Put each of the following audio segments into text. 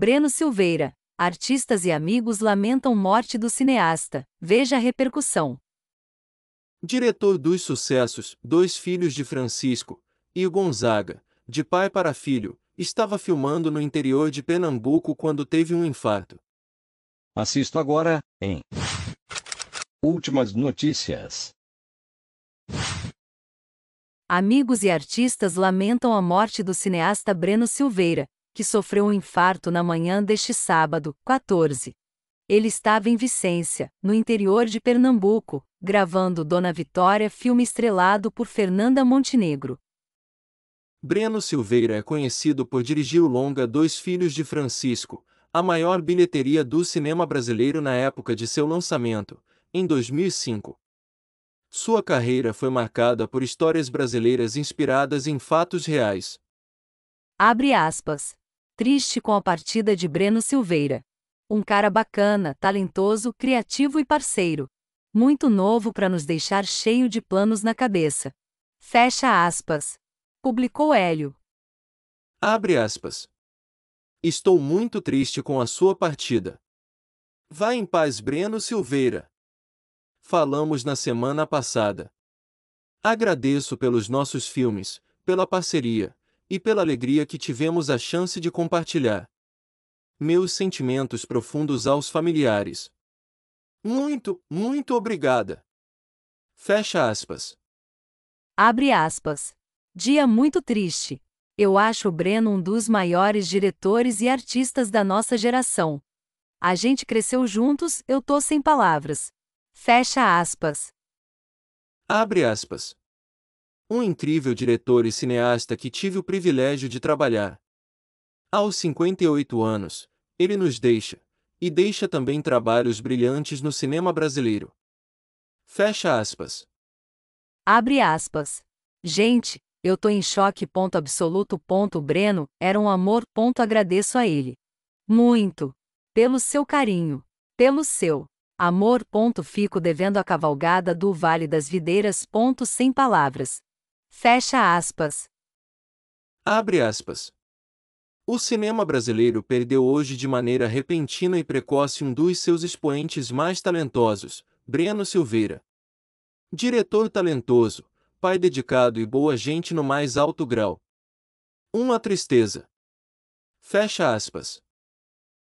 Breno Silveira. Artistas e amigos lamentam morte do cineasta. Veja a repercussão. Diretor dos sucessos, dois filhos de Francisco e Gonzaga, de pai para filho, estava filmando no interior de Pernambuco quando teve um infarto. Assisto agora, em Últimas notícias. Amigos e artistas lamentam a morte do cineasta Breno Silveira, que sofreu um infarto na manhã deste sábado, 14. Ele estava em Vicência, no interior de Pernambuco, gravando Dona Vitória, filme estrelado por Fernanda Montenegro. Breno Silveira é conhecido por dirigir o longa Dois Filhos de Francisco, a maior bilheteria do cinema brasileiro na época de seu lançamento, em 2005. Sua carreira foi marcada por histórias brasileiras inspiradas em fatos reais. Abre aspas triste com a partida de Breno Silveira. Um cara bacana, talentoso, criativo e parceiro. Muito novo para nos deixar cheio de planos na cabeça. Fecha aspas. Publicou Hélio. Abre aspas. Estou muito triste com a sua partida. Vá em paz, Breno Silveira. Falamos na semana passada. Agradeço pelos nossos filmes, pela parceria, e pela alegria que tivemos a chance de compartilhar. Meus sentimentos profundos aos familiares. Muito, muito obrigada. Fecha aspas. Abre aspas. Dia muito triste. Eu acho o Breno um dos maiores diretores e artistas da nossa geração. A gente cresceu juntos, eu tô sem palavras. Fecha aspas. Abre aspas um incrível diretor e cineasta que tive o privilégio de trabalhar. Aos 58 anos, ele nos deixa, e deixa também trabalhos brilhantes no cinema brasileiro. Fecha aspas. Abre aspas. Gente, eu tô em choque. Ponto absoluto. Ponto Breno, era um amor. Ponto agradeço a ele. Muito. Pelo seu carinho. Pelo seu amor. Ponto fico devendo a cavalgada do Vale das Videiras. Ponto sem palavras. Fecha aspas. Abre aspas. O cinema brasileiro perdeu hoje de maneira repentina e precoce um dos seus expoentes mais talentosos, Breno Silveira. Diretor talentoso, pai dedicado e boa gente no mais alto grau. Uma tristeza. Fecha aspas.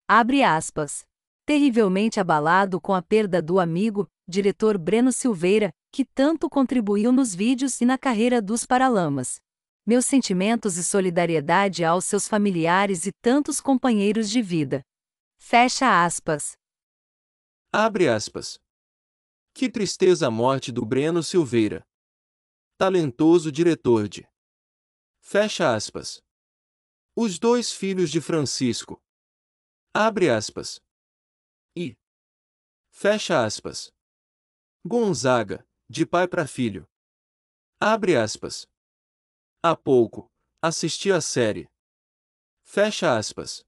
Abre aspas. Terrivelmente abalado com a perda do amigo, diretor Breno Silveira, que tanto contribuiu nos vídeos e na carreira dos Paralamas. Meus sentimentos e solidariedade aos seus familiares e tantos companheiros de vida. Fecha aspas. Abre aspas. Que tristeza a morte do Breno Silveira. Talentoso diretor de. Fecha aspas. Os dois filhos de Francisco. Abre aspas. E. Fecha aspas. Gonzaga, de pai para filho. Abre aspas. Há pouco, assisti à série. Fecha aspas.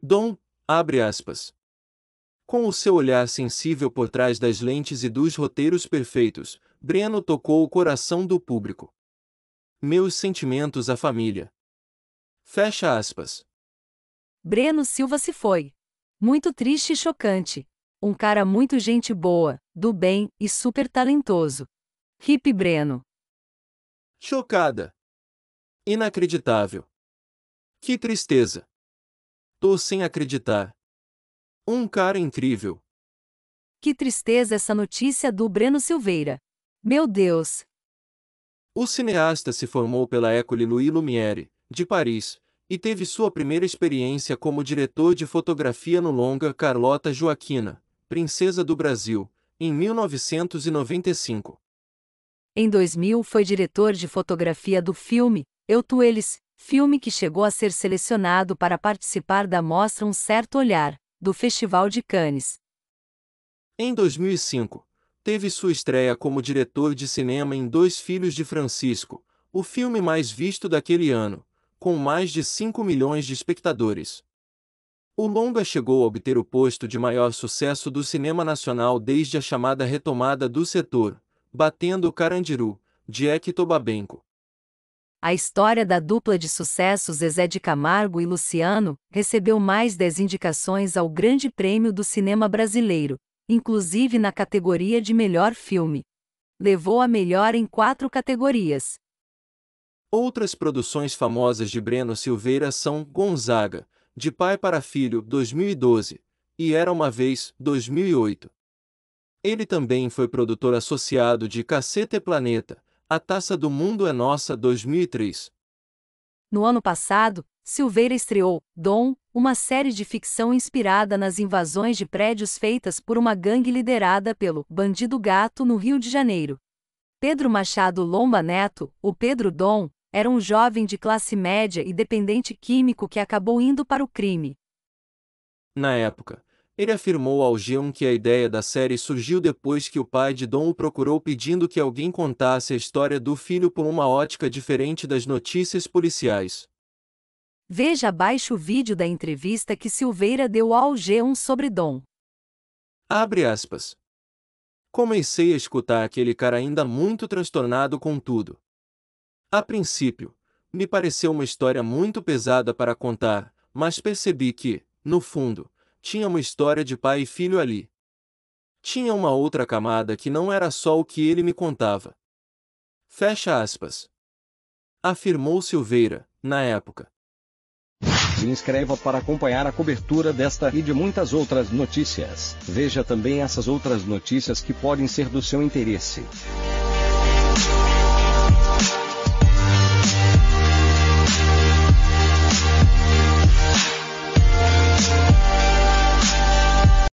Dom, abre aspas. Com o seu olhar sensível por trás das lentes e dos roteiros perfeitos, Breno tocou o coração do público. Meus sentimentos à família. Fecha aspas. Breno Silva se foi. Muito triste e chocante. Um cara muito gente boa, do bem e super talentoso. Hip Breno. Chocada. Inacreditável. Que tristeza. Tô sem acreditar. Um cara incrível. Que tristeza essa notícia do Breno Silveira. Meu Deus! O cineasta se formou pela École Louis Lumière, de Paris, e teve sua primeira experiência como diretor de fotografia no longa Carlota Joaquina, Princesa do Brasil, em 1995. Em 2000 foi diretor de fotografia do filme Eu Tu Eles, filme que chegou a ser selecionado para participar da mostra Um Certo Olhar, do Festival de Cannes. Em 2005, teve sua estreia como diretor de cinema em Dois Filhos de Francisco, o filme mais visto daquele ano, com mais de 5 milhões de espectadores. O longa chegou a obter o posto de maior sucesso do cinema nacional desde a chamada retomada do setor, batendo o Carandiru, de Hector Babenco. A história da dupla de sucessos Zezé de Camargo e Luciano recebeu mais 10 indicações ao Grande Prêmio do Cinema Brasileiro, inclusive na categoria de melhor filme. Levou a melhor em quatro categorias. Outras produções famosas de Breno Silveira são Gonzaga, de Pai para Filho, 2012, e Era uma Vez, 2008. Ele também foi produtor associado de e Planeta, A Taça do Mundo é Nossa, 2003. No ano passado, Silveira estreou Dom, uma série de ficção inspirada nas invasões de prédios feitas por uma gangue liderada pelo Bandido Gato no Rio de Janeiro. Pedro Machado Lomba Neto, o Pedro Dom, era um jovem de classe média e dependente químico que acabou indo para o crime. Na época, ele afirmou ao Geon que a ideia da série surgiu depois que o pai de Dom o procurou pedindo que alguém contasse a história do filho por uma ótica diferente das notícias policiais. Veja abaixo o vídeo da entrevista que Silveira deu ao Geon sobre Dom. Abre aspas. Comecei a escutar aquele cara ainda muito transtornado com tudo. A princípio, me pareceu uma história muito pesada para contar, mas percebi que, no fundo, tinha uma história de pai e filho ali. Tinha uma outra camada que não era só o que ele me contava. Fecha aspas. Afirmou Silveira, na época. Se inscreva para acompanhar a cobertura desta e de muitas outras notícias. Veja também essas outras notícias que podem ser do seu interesse.